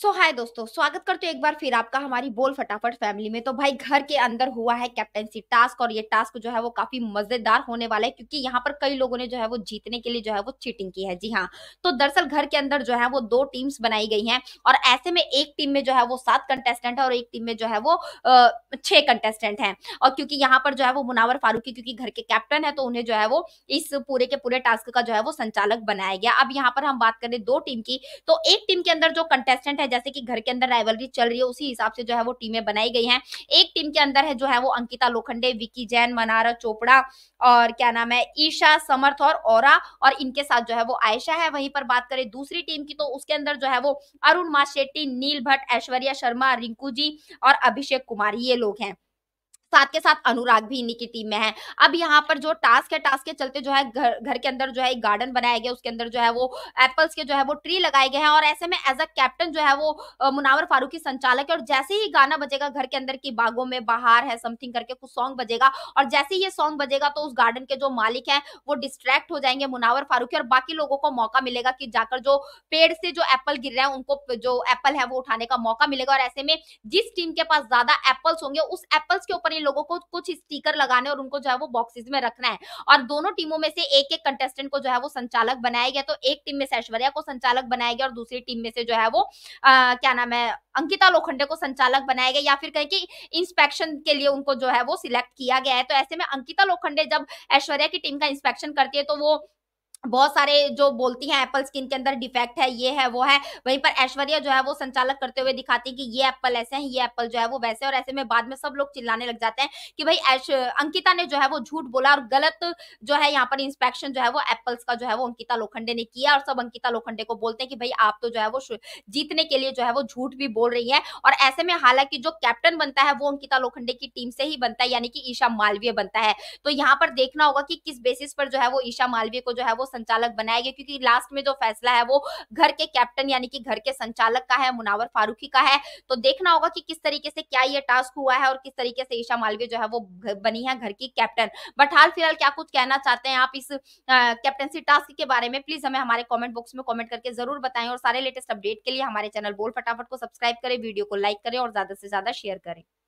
सो so, हाय दोस्तों स्वागत करते हो एक बार फिर आपका हमारी बोल फटाफट फैमिली में तो भाई घर के अंदर हुआ है कैप्टनसी टास्क और ये टास्क जो है वो काफी मजेदार होने वाला है क्योंकि यहाँ पर कई लोगों ने जो है वो जीतने के लिए जो है वो चीटिंग की है जी हाँ तो दरअसल घर के अंदर जो है वो दो टीम्स बनाई गई है और ऐसे में एक टीम में जो है वो सात कंटेस्टेंट है और एक टीम में जो है वो छह कंटेस्टेंट है और क्योंकि यहाँ पर जो है वो मुनावर फारूकी क्योंकि घर के कैप्टन है तो उन्हें जो है वो इस पूरे के पूरे टास्क का जो है वो संचालक बनाया गया अब यहाँ पर हम बात करें दो टीम की तो एक टीम के अंदर जो कंटेस्टेंट है जैसे कि घर के अंदर राइवलरी चल रही है उसी हिसाब से जो है वो टीमें बनाई गई हैं एक टीम के अंदर है जो है वो अंकिता लोखंडे विकी जैन मनारा चोपड़ा और क्या नाम है ईशा समर्थ और औरा और इनके साथ जो है वो आयशा है वहीं पर बात करें दूसरी टीम की तो उसके अंदर जो है वो अरुण माशेट्टी नील भट्ट ऐश्वर्या शर्मा रिंकू जी और अभिषेक कुमार ये लोग हैं साथ के साथ अनुराग भी इन्हीं की टीम में है अब यहाँ पर जो टास्क है टास्क के चलते जो है घर घर के अंदर जो है एक गार्डन बनाया गया उसके अंदर जो है वो एप्पल्स के जो है वो ट्री लगाए गए हैं और ऐसे में एज अ कैप्टन जो है वो मुनावर फारूकी संचालक है और जैसे ही गाना बजेगा घर के अंदर की बागों में बाहर है समथिंग करके कुछ सॉन्ग बजेगा और जैसे ही ये सॉन्ग बजेगा तो उस गार्डन के जो मालिक है वो डिस्ट्रैक्ट हो जाएंगे मुनावर फारूकी और बाकी लोगों को मौका मिलेगा कि जाकर जो पेड़ से जो एप्पल गिर रहे हैं उनको जो एप्पल है वो उठाने का मौका मिलेगा और ऐसे में जिस टीम के पास ज्यादा एप्पल्स होंगे उस एप्पल्स के ऊपर इन लोगों को कुछ स्टीकर लगाने और उनको जो है वो बॉक्सेस में रखना है और दोनों टीमों में से एक एक कंटेस्टेंट को जो है वो संचालक बनाया गया तो एक टीम में से ऐश्वर्या को संचालक बनाया गया और दूसरी टीम में से जो है वो आ, क्या नाम है अंकिता लोखंडे को संचालक बनाया गया या फिर कहें कि इंस्पेक्शन के लिए उनको जो है वो सिलेक्ट किया गया है तो ऐसे में अंकिता लोखंडे जब ऐश्वर्या की टीम का इंस्पेक्शन करती है तो वो बहुत सारे जो बोलती हैं एप्पल स्किन के अंदर डिफेक्ट है ये है वो है वहीं पर ऐश्वर्या जो है वो संचालक करते हुए दिखाती है कि ये एप्पल ऐसे हैं ये एप्पल जो है वो वैसे और ऐसे में बाद में सब लोग चिल्लाने लग जाते हैं कि भाई अंकिता ने जो है वो झूठ बोला और गलत जो है यहाँ पर इंस्पेक्शन जो है वो एप्पल्स का जो है वो अंकिता लोखंडे ने किया और सब अंकिता लोखंडे को बोलते हैं कि भाई आप तो जो है वो जीतने के लिए जो है वो झूठ भी बोल रही है और ऐसे में हालांकि जो कैप्टन बनता है वो अंकिता लोखंडे की टीम से ही बनता है यानी कि ईशा मालवीय बनता है तो यहाँ पर देखना होगा कि किस बेसिस पर जो है वो ईशा मालवीय को जो है वो संचालक बनाया गया क्योंकि लास्ट में जो फैसला है वो घर के कैप्टन यानी कि घर के संचालक का है मुनावर फारूकी का है तो देखना होगा कि किस तरीके से क्या ये टास्क हुआ है और किस तरीके से ईशा मालवीय जो है वो बनी है घर की कैप्टन बट हाल फिलहाल क्या कुछ कहना चाहते हैं आप इस कैप्टनसी टास्क के बारे में प्लीज हमें हमारे कॉमेंट बॉक्स में कॉमेंट करके जरूर बताएं और सारे लेटेस्ट अपडेट के लिए हमारे चैनल बोल फटाफट को सब्सक्राइब करें वीडियो को लाइक करें और ज्यादा से ज्यादा शेयर करें